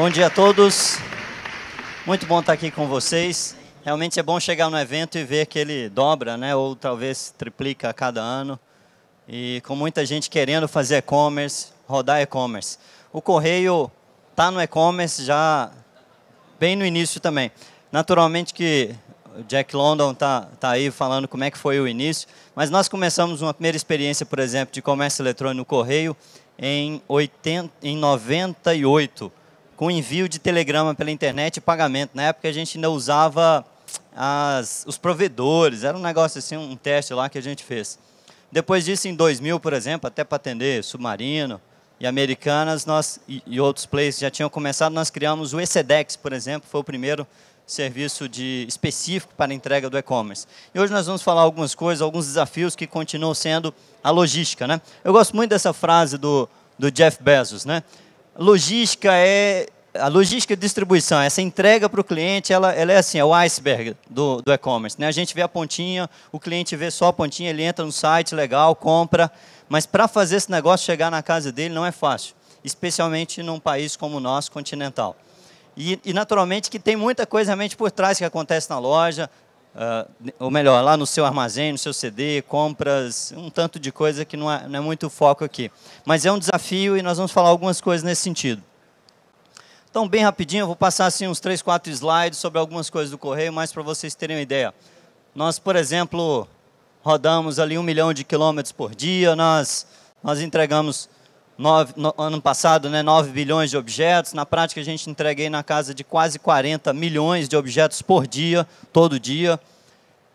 Bom dia a todos. Muito bom estar aqui com vocês. Realmente é bom chegar no evento e ver que ele dobra, né, ou talvez triplica a cada ano. E com muita gente querendo fazer e-commerce, rodar e-commerce. O correio está no e-commerce já bem no início também. Naturalmente que o Jack London está tá aí falando como é que foi o início, mas nós começamos uma primeira experiência, por exemplo, de comércio eletrônico no correio em, 80, em 98 com envio de telegrama pela internet e pagamento. Na época a gente ainda usava as, os provedores, era um negócio assim, um teste lá que a gente fez. Depois disso, em 2000, por exemplo, até para atender Submarino e Americanas nós, e, e outros players já tinham começado, nós criamos o ECDEX, por exemplo, foi o primeiro serviço de, específico para entrega do e-commerce. E hoje nós vamos falar algumas coisas, alguns desafios que continuam sendo a logística. Né? Eu gosto muito dessa frase do, do Jeff Bezos, né? logística é a logística de distribuição, essa entrega para o cliente, ela, ela, é assim, é o iceberg do, do e-commerce. Né? A gente vê a pontinha, o cliente vê só a pontinha, ele entra no site, legal, compra, mas para fazer esse negócio chegar na casa dele não é fácil, especialmente num país como o nosso, continental. E, e naturalmente que tem muita coisa realmente por trás que acontece na loja, Uh, ou melhor, lá no seu armazém, no seu CD, compras, um tanto de coisa que não é, não é muito foco aqui. Mas é um desafio e nós vamos falar algumas coisas nesse sentido. Então, bem rapidinho, eu vou passar assim, uns três quatro slides sobre algumas coisas do correio, mais para vocês terem uma ideia. Nós, por exemplo, rodamos ali um milhão de quilômetros por dia, nós, nós entregamos 9, no, ano passado, né, 9 bilhões de objetos. Na prática, a gente entrega aí na casa de quase 40 milhões de objetos por dia, todo dia.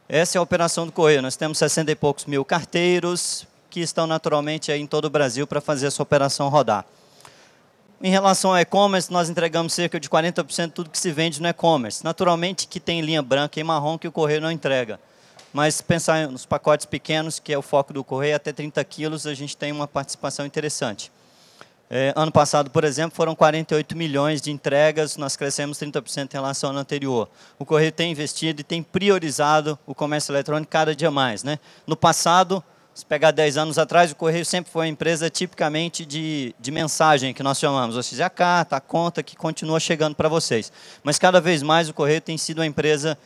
Essa é a operação do Correio. Nós temos 60 e poucos mil carteiros que estão naturalmente aí em todo o Brasil para fazer essa operação rodar. Em relação ao e-commerce, nós entregamos cerca de 40% de tudo que se vende no e-commerce. Naturalmente que tem linha branca e marrom que o Correio não entrega. Mas pensar nos pacotes pequenos, que é o foco do Correio, até 30 quilos, a gente tem uma participação interessante. É, ano passado, por exemplo, foram 48 milhões de entregas, nós crescemos 30% em relação ao ano anterior. O Correio tem investido e tem priorizado o comércio eletrônico cada dia mais. Né? No passado, se pegar 10 anos atrás, o Correio sempre foi uma empresa tipicamente de, de mensagem, que nós chamamos, ou seja, a carta, a conta, que continua chegando para vocês. Mas cada vez mais o Correio tem sido uma empresa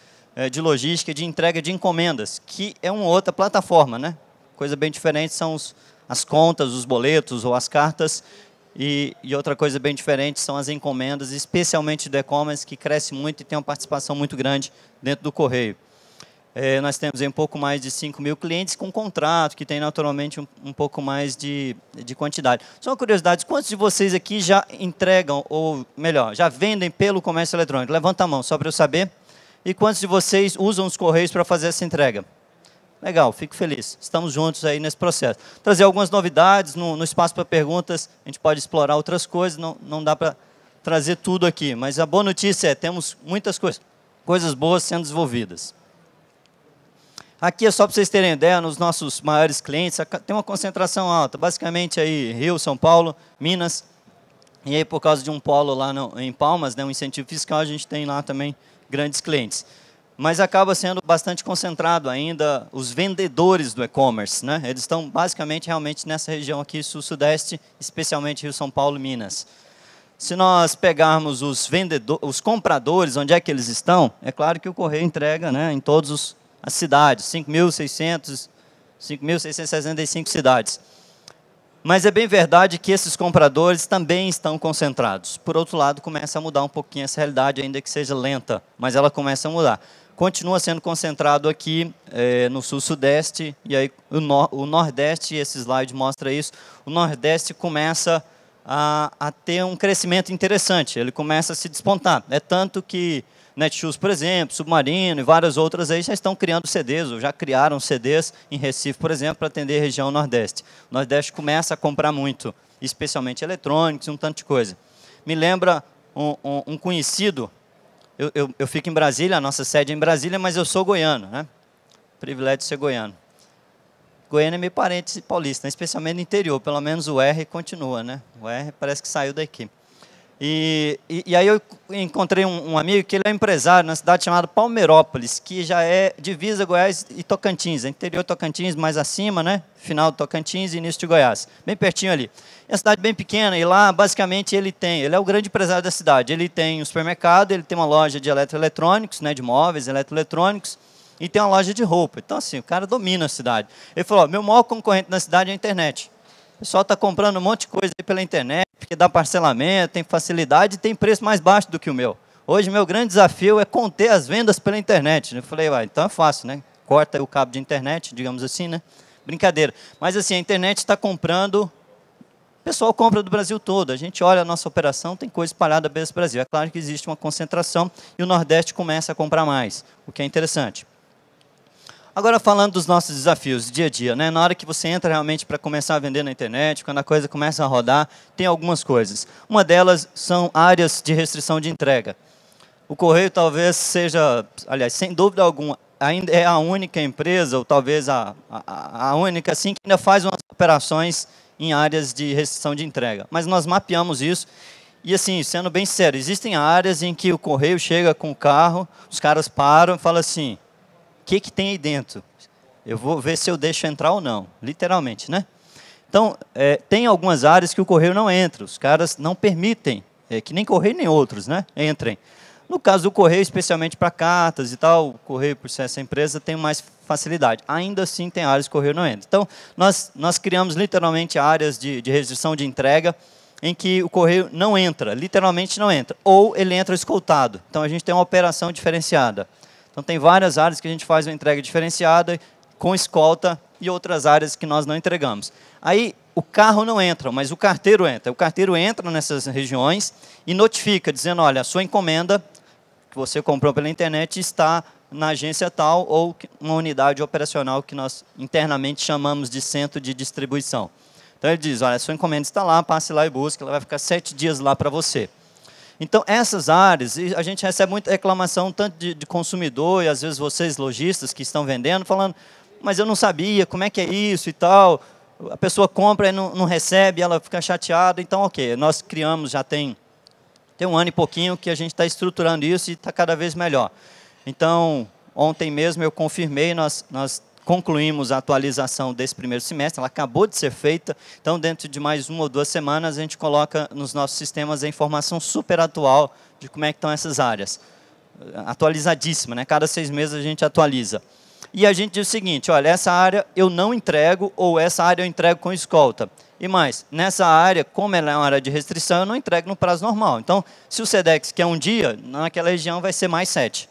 eh, de logística, de entrega de encomendas, que é uma outra plataforma, né? Coisa bem diferente são os, as contas, os boletos ou as cartas, e, e outra coisa bem diferente são as encomendas, especialmente do e-commerce, que cresce muito e tem uma participação muito grande dentro do correio. É, nós temos um pouco mais de 5 mil clientes com contrato, que tem naturalmente um, um pouco mais de, de quantidade. Só uma curiosidade, quantos de vocês aqui já entregam, ou melhor, já vendem pelo comércio eletrônico? Levanta a mão, só para eu saber. E quantos de vocês usam os correios para fazer essa entrega? Legal, fico feliz. Estamos juntos aí nesse processo. Trazer algumas novidades no, no espaço para perguntas. A gente pode explorar outras coisas, não, não dá para trazer tudo aqui. Mas a boa notícia é: temos muitas coisas, coisas boas sendo desenvolvidas. Aqui é só para vocês terem ideia, nos nossos maiores clientes, tem uma concentração alta, basicamente aí Rio, São Paulo, Minas. E aí, por causa de um polo lá no, em Palmas, né, um incentivo fiscal, a gente tem lá também grandes clientes. Mas acaba sendo bastante concentrado ainda os vendedores do e-commerce. Né? Eles estão basicamente realmente nessa região aqui, sul-sudeste, especialmente Rio, São Paulo e Minas. Se nós pegarmos os, vendedores, os compradores, onde é que eles estão, é claro que o correio entrega né, em todas as cidades, 5.665 cidades. Mas é bem verdade que esses compradores também estão concentrados. Por outro lado, começa a mudar um pouquinho essa realidade, ainda que seja lenta, mas ela começa a mudar. Continua sendo concentrado aqui é, no sul-sudeste, e aí o, no o nordeste, esse slide mostra isso, o nordeste começa a, a ter um crescimento interessante, ele começa a se despontar. É tanto que Netshoes, por exemplo, Submarino e várias outras aí já estão criando CDs, ou já criaram CDs em Recife, por exemplo, para atender a região Nordeste. O Nordeste começa a comprar muito, especialmente eletrônicos e um tanto de coisa. Me lembra um, um, um conhecido, eu, eu, eu, fico em Brasília, a nossa sede é em Brasília, mas eu sou goiano, né? Privilégio de ser goiano. Goiânia é meio parente paulista, né? especialmente no interior, pelo menos o R continua, né? O R parece que saiu daqui. E, e, e, aí eu encontrei um, um, amigo que ele é empresário na cidade chamada Palmeirópolis, que já é divisa Goiás e Tocantins, é interior Tocantins mais acima, né? Final do Tocantins e início de Goiás, bem pertinho ali. É uma cidade bem pequena e lá basicamente ele tem, ele é o grande empresário da cidade. Ele tem um supermercado, ele tem uma loja de eletroeletrônicos, né, de móveis, eletroeletrônicos e tem uma loja de roupa. Então assim, o cara domina a cidade. Ele falou: ó, "Meu maior concorrente na cidade é a internet". O pessoal está comprando um monte de coisa pela internet, porque dá parcelamento, tem facilidade e tem preço mais baixo do que o meu. Hoje, meu grande desafio é conter as vendas pela internet. Né? Eu falei, ah, então é fácil, né? Corta o cabo de internet, digamos assim, né? Brincadeira. Mas assim, a internet está comprando. O pessoal compra do Brasil todo. A gente olha a nossa operação, tem coisa espalhada pelo Brasil. É claro que existe uma concentração e o Nordeste começa a comprar mais, o que é interessante. Agora falando dos nossos desafios dia a dia, né? Na hora que você entra realmente para começar a vender na internet, quando a coisa começa a rodar, tem algumas coisas. Uma delas são áreas de restrição de entrega. O correio talvez seja, aliás, sem dúvida alguma, ainda é a única empresa ou talvez a, a, a única assim que ainda faz umas operações em áreas de restrição de entrega. Mas nós mapeamos isso e assim, sendo bem sério, existem áreas em que o correio chega com o carro, os caras param, e falam assim: que, que tem aí dentro. Eu vou ver se eu deixo entrar ou não, literalmente, né? Então, é, tem algumas áreas que o correio não entra, os caras não permitem, é, que nem correio nem outros, né? Entrem. No caso do correio, especialmente para cartas e tal, o correio, por ser essa empresa, tem mais facilidade. Ainda assim, tem áreas que o correio não entra. Então, nós, nós criamos literalmente áreas de, de restrição de entrega em que o correio não entra, literalmente não entra, ou ele entra escoltado. Então, a gente tem uma operação diferenciada. Então, tem várias áreas que a gente faz uma entrega diferenciada, com escolta e outras áreas que nós não entregamos. Aí, o carro não entra, mas o carteiro entra. O carteiro entra nessas regiões e notifica, dizendo: olha, a sua encomenda que você comprou pela internet está na agência tal ou uma unidade operacional que nós internamente chamamos de centro de distribuição. Então ele diz: olha, a sua encomenda está lá, passe lá e busque, ela vai ficar sete dias lá para você. Então, essas áreas, a gente recebe muita reclamação, tanto de, de consumidor, e às vezes vocês, lojistas, que estão vendendo, falando, mas eu não sabia, como é que é isso e tal. A pessoa compra e não, não recebe, ela fica chateada. Então, ok, nós criamos, já tem, tem um ano e pouquinho que a gente está estruturando isso e está cada vez melhor. Então, ontem mesmo eu confirmei, nós, nós concluímos a atualização desse primeiro semestre, ela acabou de ser feita, então dentro de mais uma ou duas semanas a gente coloca nos nossos sistemas a informação super atual de como é que estão essas áreas. Atualizadíssima, né? cada seis meses a gente atualiza. E a gente diz o seguinte, olha, essa área eu não entrego ou essa área eu entrego com escolta. E mais, nessa área, como ela é uma área de restrição, eu não entrego no prazo normal. Então, se o SEDEX quer um dia, naquela região vai ser mais sete.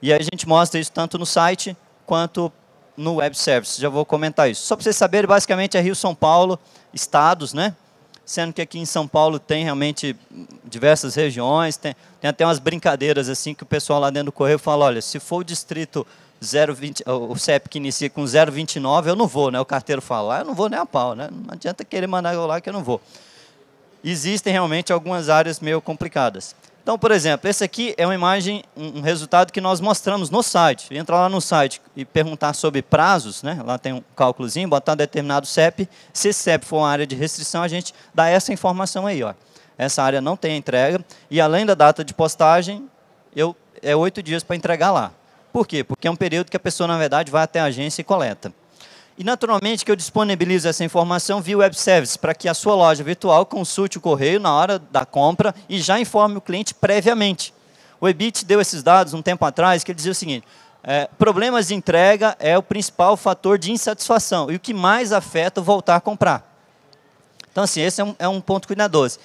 E a gente mostra isso tanto no site quanto no web service. Já vou comentar isso. Só para vocês saberem, basicamente é Rio, São Paulo, estados, né? Sendo que aqui em São Paulo tem realmente diversas regiões, tem, tem até umas brincadeiras assim que o pessoal lá dentro do correio fala, olha, se for o distrito 020, o CEP que inicia com 029, eu não vou, né? O carteiro fala, ah, eu não vou nem a pau, né? Não adianta querer mandar eu lá que eu não vou. Existem realmente algumas áreas meio complicadas. Então, por exemplo, esse aqui é uma imagem, um resultado que nós mostramos no site. Entrar lá no site e perguntar sobre prazos, né? lá tem um cálculozinho, botar determinado CEP. Se esse CEP for uma área de restrição, a gente dá essa informação aí. Ó. Essa área não tem entrega e, além da data de postagem, eu, é oito dias para entregar lá. Por quê? Porque é um período que a pessoa, na verdade, vai até a agência e coleta. E naturalmente que eu disponibilizo essa informação via web service para que a sua loja virtual consulte o correio na hora da compra e já informe o cliente previamente. O Ebit deu esses dados um tempo atrás que ele dizia o seguinte: é, problemas de entrega é o principal fator de insatisfação e o que mais afeta voltar a comprar. Então, assim, esse é um, é um ponto cuidadoso.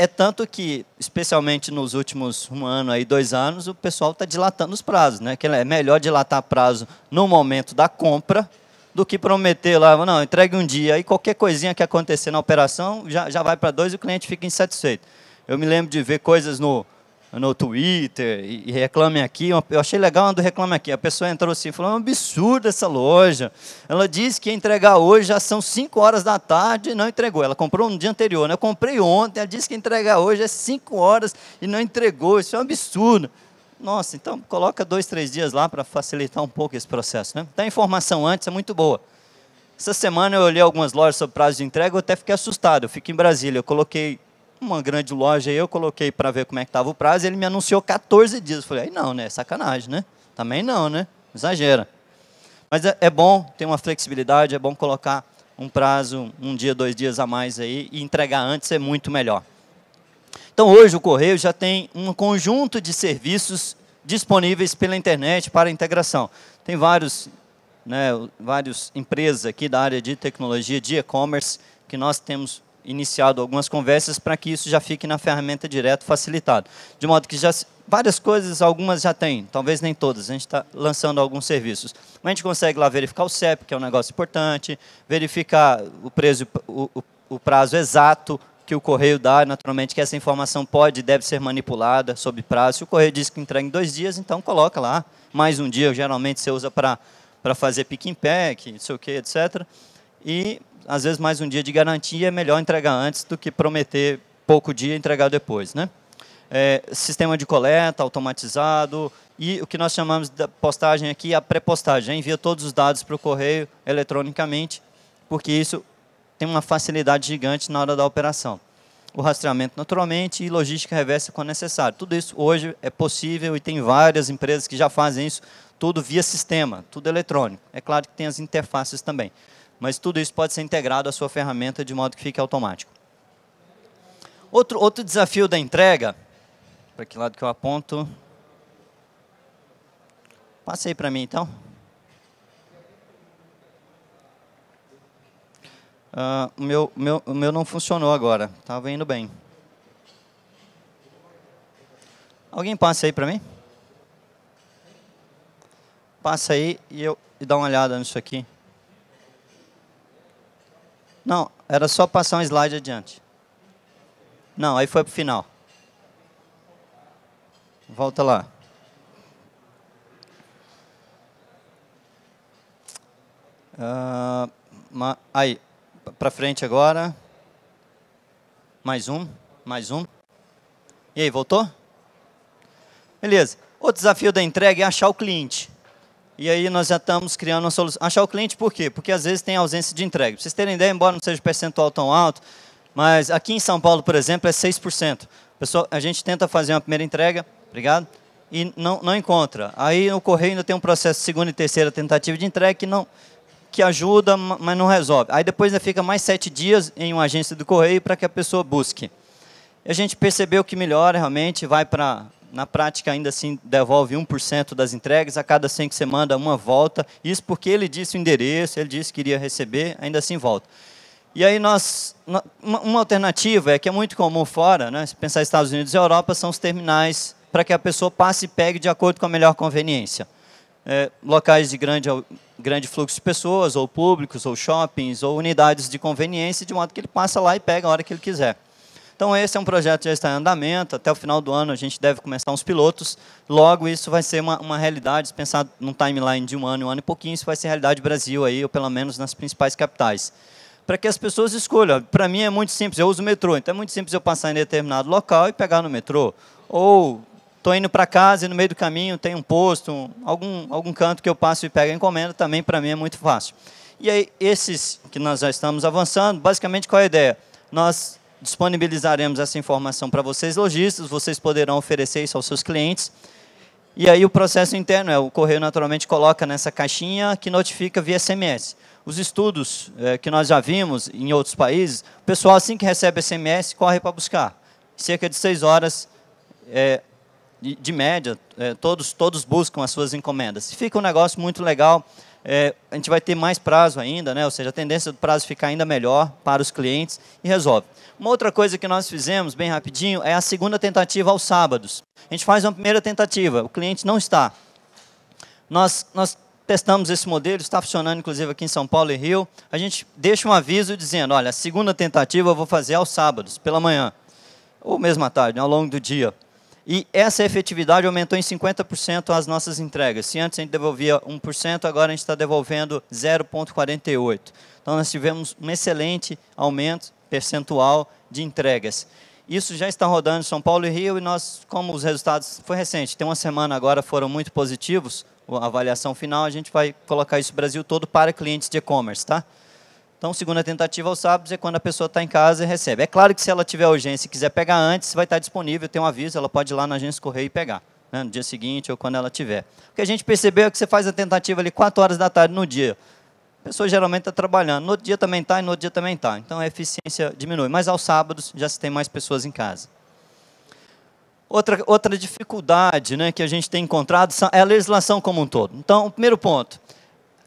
É tanto que, especialmente nos últimos um ano, aí, dois anos, o pessoal está dilatando os prazos. Né? Que é melhor dilatar prazo no momento da compra do que prometer lá, não, entregue um dia, aí qualquer coisinha que acontecer na operação já, já vai para dois e o cliente fica insatisfeito. Eu me lembro de ver coisas no, no Twitter e, e reclame aqui. Eu achei legal uma do reclame aqui. A pessoa entrou assim, falou: é um absurdo essa loja. Ela disse que ia entregar hoje, já são 5 horas da tarde e não entregou. Ela comprou no dia anterior, né? Eu comprei ontem, ela disse que ia entregar hoje, é 5 horas e não entregou. Isso é um absurdo. Nossa, então coloca dois, três dias lá para facilitar um pouco esse processo. Né? Até a informação antes é muito boa. Essa semana eu olhei algumas lojas sobre prazo de entrega, eu até fiquei assustado. Eu fico em Brasília, eu coloquei uma grande loja eu coloquei para ver como é que estava o prazo, ele me anunciou 14 dias. Eu falei, aí não, né? É sacanagem, né? Também não, né? Exagera. Mas é, é bom ter uma flexibilidade, é bom colocar um prazo, um dia, dois dias a mais aí e entregar antes é muito melhor. Então, hoje o Correio já tem um conjunto de serviços disponíveis pela internet para integração. Tem vários, né, várias empresas aqui da área de tecnologia, de e-commerce, que nós temos iniciado algumas conversas para que isso já fique na ferramenta direto facilitado. De modo que já várias coisas, algumas já tem, talvez nem todas, a gente está lançando alguns serviços. Mas a gente consegue lá verificar o CEP, que é um negócio importante, verificar o, preço, o, o, o prazo exato que o correio dá, naturalmente, que essa informação pode e deve ser manipulada sob prazo. Se o correio diz que entrega em dois dias, então coloca lá mais um dia. Geralmente você usa para fazer pick and pack, não sei o que, etc. E, às vezes, mais um dia de garantia é melhor entregar antes do que prometer pouco dia e entregar depois. Né? É, sistema de coleta automatizado e o que nós chamamos de postagem aqui, a pré-postagem. Envia todos os dados para o correio eletronicamente, porque isso tem uma facilidade gigante na hora da operação. O rastreamento naturalmente e logística reversa quando necessário. Tudo isso hoje é possível e tem várias empresas que já fazem isso, tudo via sistema, tudo eletrônico. É claro que tem as interfaces também, mas tudo isso pode ser integrado à sua ferramenta de modo que fique automático. Outro, outro desafio da entrega, para que lado que eu aponto? Passa aí para mim então. Ah, o, meu, meu, o meu não funcionou agora. Estava indo bem. Alguém passa aí para mim? Passa aí e, eu, e dá uma olhada nisso aqui. Não, era só passar um slide adiante. Não, aí foi para o final. Volta lá. Uh, aí, para frente agora. Mais um, mais um. E aí, voltou? Beleza. O desafio da entrega é achar o cliente. E aí nós já estamos criando uma solução. Achar o cliente por quê? Porque às vezes tem ausência de entrega. Pra vocês terem ideia, embora não seja percentual tão alto, mas aqui em São Paulo, por exemplo, é 6%. Pessoal, a gente tenta fazer uma primeira entrega, obrigado, e não, não encontra. Aí no correio ainda tem um processo de segunda e terceira tentativa de entrega que não, que ajuda, mas não resolve. Aí depois ainda fica mais sete dias em uma agência do correio para que a pessoa busque. E a gente percebeu que melhora realmente, vai para. Na prática, ainda assim, devolve 1% das entregas. A cada 100 que você manda, uma volta. Isso porque ele disse o endereço, ele disse que iria receber, ainda assim volta. E aí nós, uma, alternativa é que é muito comum fora, né? Se pensar Estados Unidos e Europa, são os terminais para que a pessoa passe e pegue de acordo com a melhor conveniência. É, locais de grande grande fluxo de pessoas, ou públicos, ou shoppings, ou unidades de conveniência, de modo que ele passa lá e pega a hora que ele quiser. Então, esse é um projeto que já está em andamento. Até o final do ano, a gente deve começar uns pilotos. Logo, isso vai ser uma, uma realidade. Se pensar num timeline de um ano, um ano e pouquinho, isso vai ser realidade no Brasil, aí, ou pelo menos nas principais capitais. Para que as pessoas escolham. Para mim, é muito simples. Eu uso o metrô, então é muito simples eu passar em determinado local e pegar no metrô. Ou Estou indo para casa e no meio do caminho tem um posto, um, algum, algum canto que eu passo e pego a encomenda, também para mim é muito fácil. E aí, esses que nós já estamos avançando, basicamente qual é a ideia? Nós disponibilizaremos essa informação para vocês, lojistas, vocês poderão oferecer isso aos seus clientes. E aí o processo interno é, o correio naturalmente coloca nessa caixinha que notifica via SMS. Os estudos é, que nós já vimos em outros países, o pessoal assim que recebe SMS corre para buscar. Cerca de seis horas é, de, de média, é, todos, todos buscam as suas encomendas. Se fica um negócio muito legal, é, a gente vai ter mais prazo ainda, né? ou seja, a tendência do prazo ficar ainda melhor para os clientes e resolve. Uma outra coisa que nós fizemos, bem rapidinho, é a segunda tentativa aos sábados. A gente faz uma primeira tentativa, o cliente não está. Nós, nós testamos esse modelo, está funcionando inclusive aqui em São Paulo e Rio. A gente deixa um aviso dizendo, olha, a segunda tentativa eu vou fazer aos sábados, pela manhã, ou mesmo à tarde, né, ao longo do dia. E essa efetividade aumentou em 50% as nossas entregas. Se antes a gente devolvia 1%, agora a gente está devolvendo 0,48%. Então nós tivemos um excelente aumento percentual de entregas. Isso já está rodando em São Paulo e Rio e nós, como os resultados foi recente, tem uma semana agora foram muito positivos, a avaliação final, a gente vai colocar isso no Brasil todo para clientes de e-commerce, tá? Então, segunda tentativa aos sábados é quando a pessoa está em casa e recebe. É claro que se ela tiver urgência e quiser pegar antes, vai estar tá disponível, tem um aviso, ela pode ir lá na agência correr e pegar, né, no dia seguinte ou quando ela tiver. O que a gente percebeu é que você faz a tentativa ali 4 horas da tarde no dia. A pessoa geralmente está trabalhando, no outro dia também está e no outro dia também está. Então, a eficiência diminui. Mas aos sábados já se tem mais pessoas em casa. Outra, outra dificuldade né, que a gente tem encontrado é a legislação como um todo. Então, o primeiro ponto,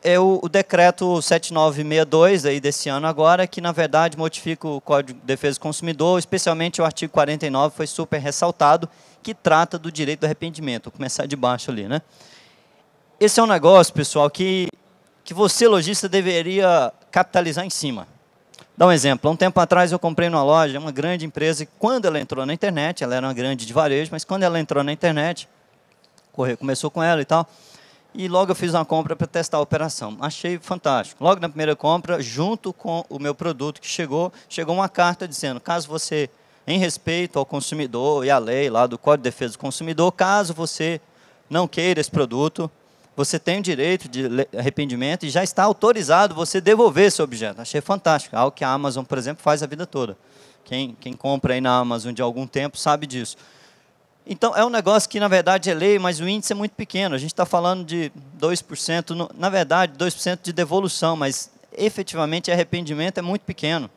é o, o, decreto 7962 aí desse ano agora, que na verdade modifica o Código de Defesa do Consumidor, especialmente o artigo 49 foi super ressaltado, que trata do direito do arrependimento. Vou começar de baixo ali, né? Esse é um negócio, pessoal, que que você lojista deveria capitalizar em cima. Dá um exemplo. Há um tempo atrás eu comprei numa loja, uma grande empresa, e quando ela entrou na internet, ela era uma grande de varejo, mas quando ela entrou na internet, começou com ela e tal, e logo eu fiz uma compra para testar a operação. Achei fantástico. Logo na primeira compra, junto com o meu produto que chegou, chegou uma carta dizendo: caso você, em respeito ao consumidor e à lei lá do Código de Defesa do Consumidor, caso você não queira esse produto, você tem o direito de arrependimento e já está autorizado você devolver esse objeto. Achei fantástico. Algo que a Amazon, por exemplo, faz a vida toda. Quem, quem compra aí na Amazon de algum tempo sabe disso. Então, é um negócio que, na verdade, é lei, mas o índice é muito pequeno. A gente está falando de 2%, na verdade, 2% de devolução, mas efetivamente arrependimento é muito pequeno.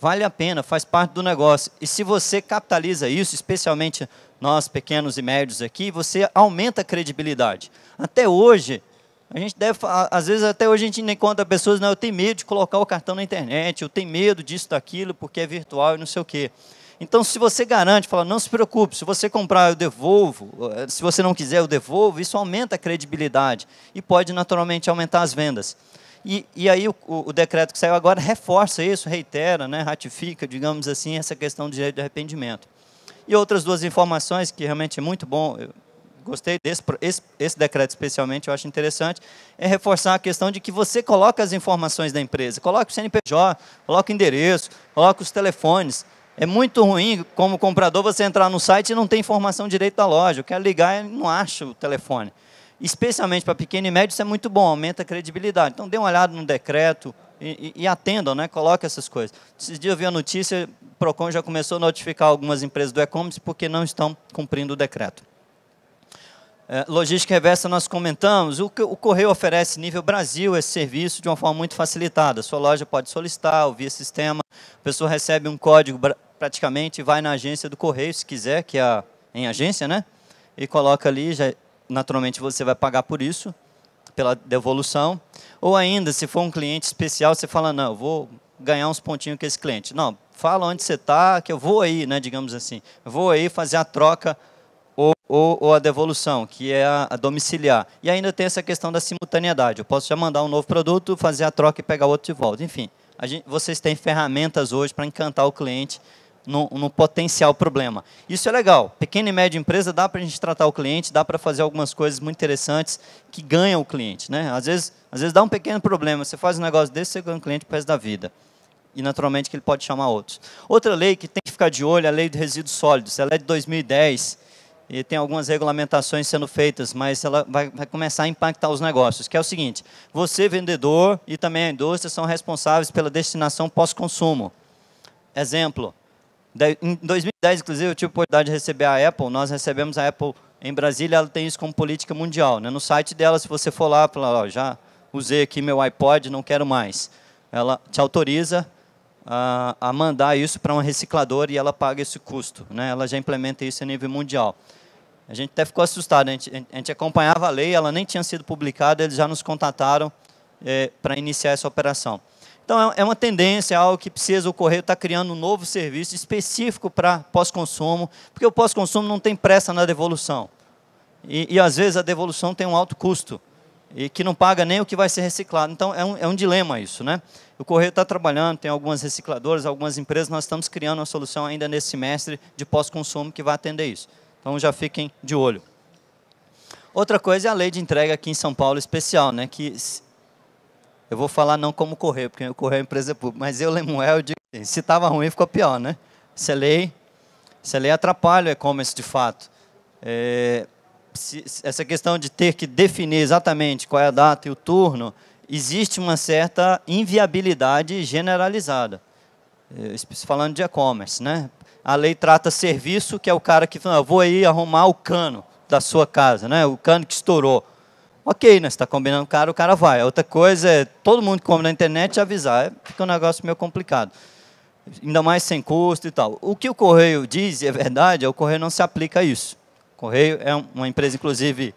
Vale a pena, faz parte do negócio. E se você capitaliza isso, especialmente nós, pequenos e médios aqui, você aumenta a credibilidade. Até hoje, a gente deve, às vezes até hoje a gente encontra pessoas, não, eu tenho medo de colocar o cartão na internet, eu tenho medo disso, daquilo, porque é virtual e não sei o quê. Então, se você garante, fala, não se preocupe, se você comprar, eu devolvo, eh, se você não quiser, eu devolvo, isso aumenta a credibilidade e pode naturalmente aumentar as vendas. E, e aí o, o, decreto que saiu agora reforça isso, reitera, né, ratifica, digamos assim, essa questão do direito de arrependimento. E outras duas informações que realmente é muito bom, eu gostei desse esse, esse decreto especialmente, eu acho interessante, é reforçar a questão de que você coloca as informações da empresa, coloca o CNPJ, coloca o endereço, coloca os telefones, é muito ruim, como comprador, você entrar no site e não ter informação direito da loja. Eu quero ligar e não acho o telefone. Especialmente para pequeno e médio, isso é muito bom, aumenta a credibilidade. Então, dê uma olhada no decreto e, e, e atendam, né? coloque essas coisas. Esses dias eu vi a notícia, o PROCON já começou a notificar algumas empresas do e-commerce porque não estão cumprindo o decreto. É, Logística Reversa nós comentamos, o, o Correio oferece nível Brasil esse serviço de uma forma muito facilitada. Sua loja pode solicitar, via sistema, a pessoa recebe um código praticamente, vai na agência do Correio, se quiser, que é a, em agência, né? E coloca ali, já, naturalmente você vai pagar por isso, pela devolução. Ou ainda, se for um cliente especial, você fala, não, vou ganhar uns pontinhos com esse cliente. Não, fala onde você está, que eu vou aí, né, digamos assim. Eu vou aí fazer a troca ou, ou a devolução, que é a, a, domiciliar. E ainda tem essa questão da simultaneidade. Eu posso já mandar um novo produto, fazer a troca e pegar outro de volta. Enfim, gente, vocês têm ferramentas hoje para encantar o cliente no, no, potencial problema. Isso é legal. Pequena e média empresa dá para a gente tratar o cliente, dá para fazer algumas coisas muito interessantes que ganham o cliente. Né? Às, vezes, às vezes dá um pequeno problema. Você faz um negócio desse, você ganha um cliente para resto da vida. E naturalmente que ele pode chamar outros. Outra lei que tem que ficar de olho é a lei de resíduos sólidos. Ela é de 2010 e tem algumas regulamentações sendo feitas, mas ela vai, vai, começar a impactar os negócios, que é o seguinte: você, vendedor, e também a indústria são responsáveis pela destinação pós-consumo. Exemplo, em 2010, inclusive, eu tive a oportunidade de receber a Apple, nós recebemos a Apple em Brasília, ela tem isso como política mundial. Né? No site dela, se você for lá, fala, oh, já usei aqui meu iPod, não quero mais. Ela te autoriza a, mandar isso para um reciclador e ela paga esse custo. Né? Ela já implementa isso a nível mundial. A gente até ficou assustado, né? a gente, a gente acompanhava a lei, ela nem tinha sido publicada, eles já nos contataram é, eh, para iniciar essa operação. Então, é, é uma tendência, é algo que precisa ocorrer, está criando um novo serviço específico para pós-consumo, porque o pós-consumo não tem pressa na devolução. E, e, às vezes, a devolução tem um alto custo, e que não paga nem o que vai ser reciclado. Então, é um, é um dilema isso. Né? O Correio está trabalhando, tem algumas recicladoras, algumas empresas, nós estamos criando uma solução ainda nesse semestre de pós-consumo que vai atender isso. Então já fiquem de olho. Outra coisa é a lei de entrega aqui em São Paulo especial, né? Que eu vou falar não como correr, porque o correr é empresa pública, mas eu, Lemuel, é digo, se estava ruim ficou pior, né? Se a é lei, se a é lei atrapalha o e-commerce de fato. É, se, essa questão de ter que definir exatamente qual é a data e o turno, existe uma certa inviabilidade generalizada. Falando de e-commerce, né? A lei trata serviço, que é o cara que fala, ah, vou aí arrumar o cano da sua casa, né? O cano que estourou. Ok, né? Você está combinando o cara, o cara vai. Outra coisa é todo mundo que come na internet avisar. É, fica um negócio meio complicado. Ainda mais sem custo e tal. O que o Correio diz, e é verdade, é o Correio não se aplica a isso. O Correio é uma empresa, inclusive,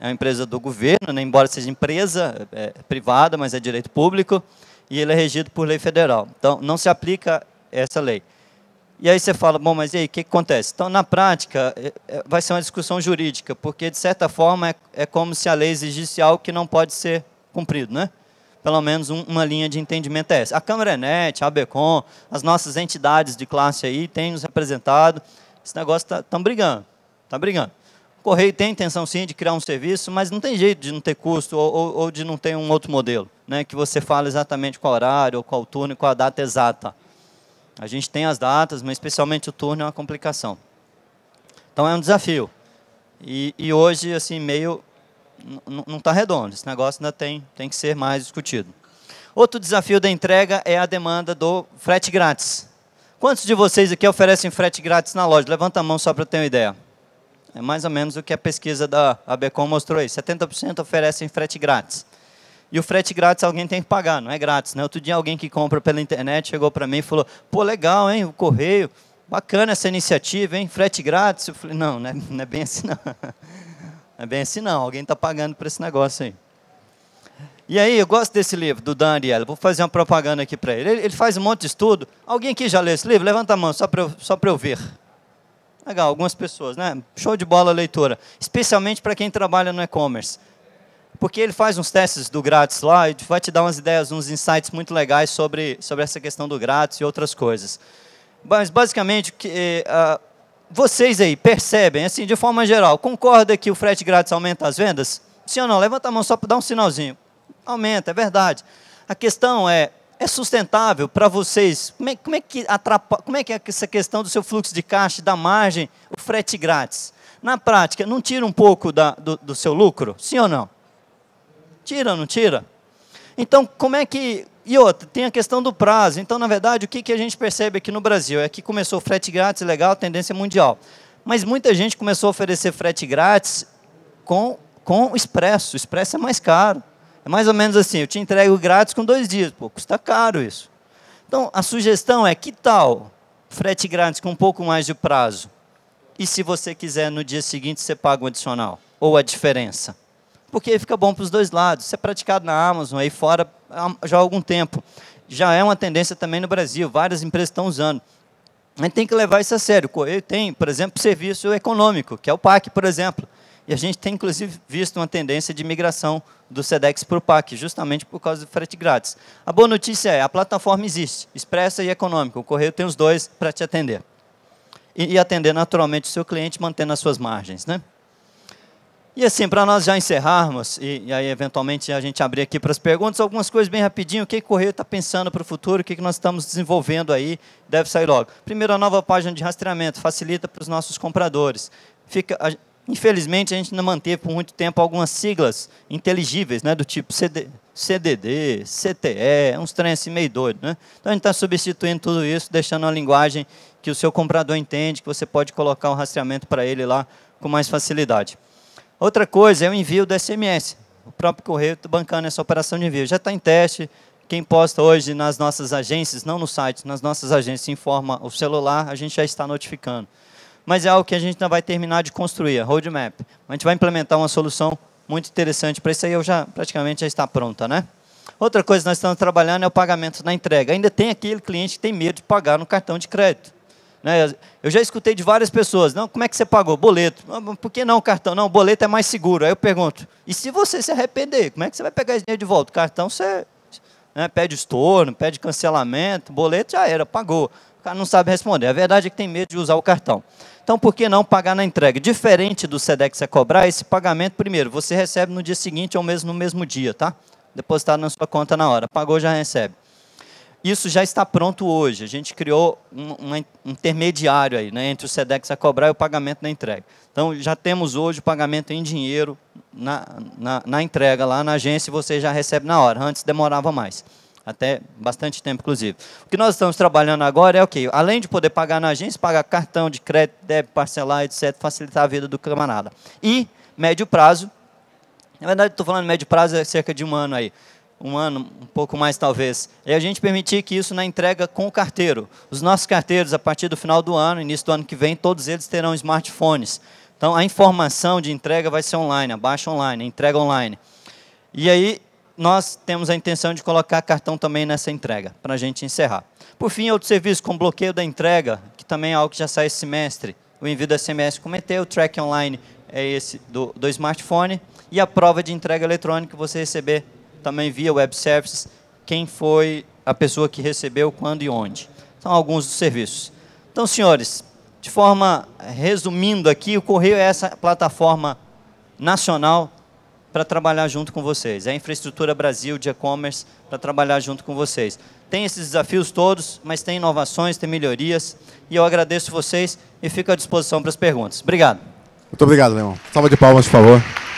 é uma empresa do governo, né? embora seja empresa é, é privada, mas é direito público, e ele é regido por lei federal. Então, não se aplica essa lei. E aí você fala, bom, mas e aí, o que, acontece? Então, na prática, é, é, vai ser uma discussão jurídica, porque, de certa forma, é, é, como se a lei exigisse algo que não pode ser cumprido, né? Pelo menos uma linha de entendimento é essa. A Câmara Net, a ABECOM, as nossas entidades de classe aí têm nos representado. Esse negócio está tá brigando, está brigando. O Correio tem intenção, sim, de criar um serviço, mas não tem jeito de não ter custo ou, ou, ou de não ter um outro modelo, né? Que você fala exatamente qual horário, ou qual turno e qual a data exata. A gente tem as datas, mas especialmente o turno é uma complicação. Então é um desafio. E, e hoje, assim, meio não está redondo. Esse negócio ainda tem, tem que ser mais discutido. Outro desafio da entrega é a demanda do frete grátis. Quantos de vocês aqui oferecem frete grátis na loja? Levanta a mão só para ter uma ideia. É mais ou menos o que a pesquisa da ABCOM mostrou aí. 70% oferecem frete grátis. E o frete grátis alguém tem que pagar, não é grátis. Né? Outro dia alguém que compra pela internet chegou para mim e falou, pô, legal, hein, o correio, bacana essa iniciativa, hein, frete grátis. Eu falei, não, não é, não é bem assim não. Não é bem assim não, alguém está pagando para esse negócio aí. E aí, eu gosto desse livro, do Dan Ariel. Vou fazer uma propaganda aqui para ele. ele. ele. faz um monte de estudo. Alguém aqui já leu esse livro? Levanta a mão, só para eu, só eu ver. Legal, algumas pessoas, né? Show de bola a leitura. Especialmente para quem trabalha no e-commerce porque ele faz uns testes do grátis lá e vai te dar umas ideias, uns insights muito legais sobre, sobre essa questão do grátis e outras coisas. Mas, basicamente, que, uh, vocês aí percebem, assim, de forma geral, concorda que o frete grátis aumenta as vendas? Sim ou não? Levanta a mão só para dar um sinalzinho. Aumenta, é verdade. A questão é, é sustentável para vocês? Como é, como é que atrapa, como é que é essa questão do seu fluxo de caixa, da margem, o frete grátis? Na prática, não tira um pouco da, do, do seu lucro? Sim ou não? Tira ou não tira? Então, como é que. E outra, tem a questão do prazo. Então, na verdade, o que, que a gente percebe aqui no Brasil? É que começou frete grátis, legal, tendência mundial. Mas muita gente começou a oferecer frete grátis com, com expresso. O expresso é mais caro. É mais ou menos assim, eu te entrego grátis com dois dias. Pô, custa caro isso. Então, a sugestão é que tal frete grátis com um pouco mais de prazo? E se você quiser, no dia seguinte, você paga o adicional ou a diferença porque fica bom para os dois lados. Isso é praticado na Amazon aí fora já há algum tempo. Já é uma tendência também no Brasil, várias empresas estão usando. A gente tem que levar isso a sério. Correio tem, por exemplo, serviço econômico, que é o PAC, por exemplo. E a gente tem, inclusive, visto uma tendência de migração do SEDEX para o PAC, justamente por causa do frete grátis. A boa notícia é, a plataforma existe, expressa e econômica. O Correio tem os dois para te atender. E, e atender naturalmente o seu cliente, mantendo as suas margens. Né? E assim, para nós já encerrarmos, e, e, aí eventualmente a gente abrir aqui para as perguntas, algumas coisas bem rapidinho, o que, o Correio está pensando para o futuro, o que, que nós estamos desenvolvendo aí, deve sair logo. Primeiro, a nova página de rastreamento, facilita para os nossos compradores. Fica, a, infelizmente, a gente não manteve por muito tempo algumas siglas inteligíveis, né, do tipo CD, CDD, CTE, uns trem assim meio doido. Né? Então, a gente está substituindo tudo isso, deixando uma linguagem que o seu comprador entende, que você pode colocar o um rastreamento para ele lá com mais facilidade. Outra coisa é o envio do SMS. O próprio correio tá bancando essa operação de envio. Já está em teste. Quem posta hoje nas nossas agências, não no site, nas nossas agências, informa o celular, a gente já está notificando. Mas é algo que a gente ainda vai terminar de construir, a roadmap. A gente vai implementar uma solução muito interessante para isso aí, eu já praticamente já está pronta, né? Outra coisa que nós estamos trabalhando é o pagamento na entrega. Ainda tem aquele cliente que tem medo de pagar no cartão de crédito. Né? Eu já escutei de várias pessoas, não, como é que você pagou? Boleto. Ah, por que não cartão? Não, boleto é mais seguro. Aí eu pergunto, e se você se arrepender, como é que você vai pegar esse dinheiro de volta? Cartão você né, pede estorno, pede cancelamento, boleto já era, pagou. O cara não sabe responder. A verdade é que tem medo de usar o cartão. Então, por que não pagar na entrega? Diferente do SEDEX é cobrar, esse pagamento, primeiro, você recebe no dia seguinte ou mesmo no mesmo dia, tá? Depositado na sua conta na hora. Pagou, já recebe. Isso já está pronto hoje. A gente criou um, um intermediário aí, né, entre o SEDEX a cobrar e o pagamento na entrega. Então, já temos hoje o pagamento em dinheiro na, na, na entrega lá na agência e você já recebe na hora. Antes demorava mais até bastante tempo, inclusive. O que nós estamos trabalhando agora é o okay, quê? Além de poder pagar na agência, pagar cartão de crédito, débito, parcelar, etc., facilitar a vida do camarada. E médio prazo, na verdade, estou falando médio prazo é cerca de um ano aí um ano, um pouco mais talvez, é a gente permitir que isso na entrega com o carteiro. Os nossos carteiros, a partir do final do ano, início do ano que vem, todos eles terão smartphones. Então, a informação de entrega vai ser online, a baixa online, entrega online. E aí, nós temos a intenção de colocar cartão também nessa entrega, para a gente encerrar. Por fim, outro serviço com bloqueio da entrega, que também é algo que já sai esse semestre. O envio do SMS cometeu, o track online é esse do, do smartphone, e a prova de entrega eletrônica que você receber também via web services, quem foi a pessoa que recebeu, quando e onde. São alguns dos serviços. Então, senhores, de forma resumindo aqui, o Correio é essa plataforma nacional para trabalhar junto com vocês. É a infraestrutura Brasil de e-commerce para trabalhar junto com vocês. Tem esses desafios todos, mas tem inovações, tem melhorias. E eu agradeço vocês e fico à disposição para as perguntas. Obrigado. Muito obrigado, Leão. Salva de palmas, por favor.